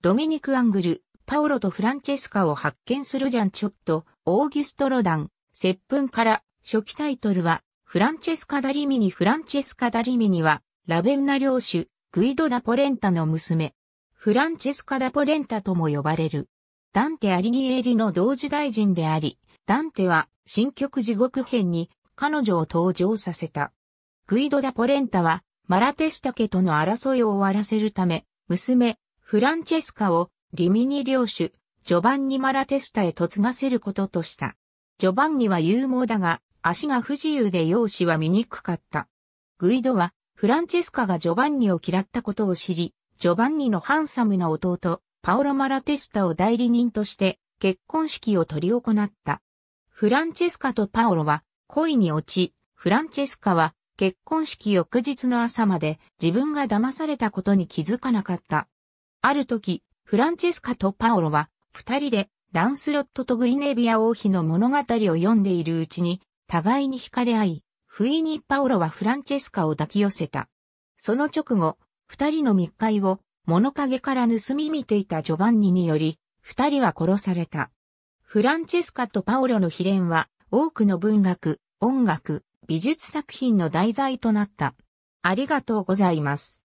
ドミニク・アングル、パオロとフランチェスカを発見するジャン・チョット、オーギュスト・ロダン、接吻から、初期タイトルは、フランチェスカ・ダリミニ・フランチェスカ・ダリミニは、ラベンナ領主、グイド・ダ・ポレンタの娘。フランチェスカ・ダ・ポレンタとも呼ばれる。ダンテ・アリギエリの同時大臣であり、ダンテは、新曲地獄編に、彼女を登場させた。グイド・ダ・ポレンタは、マラテスタ家との争いを終わらせるため、娘、フランチェスカをリミニ領主、ジョバンニ・マラテスタへ嫁がせることとした。ジョバンニは勇猛だが、足が不自由で容姿は醜かった。グイドは、フランチェスカがジョバンニを嫌ったことを知り、ジョバンニのハンサムな弟、パオロ・マラテスタを代理人として、結婚式を取り行った。フランチェスカとパオロは、恋に落ち、フランチェスカは、結婚式翌日の朝まで自分が騙されたことに気づかなかった。ある時、フランチェスカとパオロは、二人で、ランスロットとグイネビア王妃の物語を読んでいるうちに、互いに惹かれ合い、不意にパオロはフランチェスカを抱き寄せた。その直後、二人の密会を物陰から盗み見ていたジョバンニにより、二人は殺された。フランチェスカとパオロの秘伝は、多くの文学、音楽、美術作品の題材となった。ありがとうございます。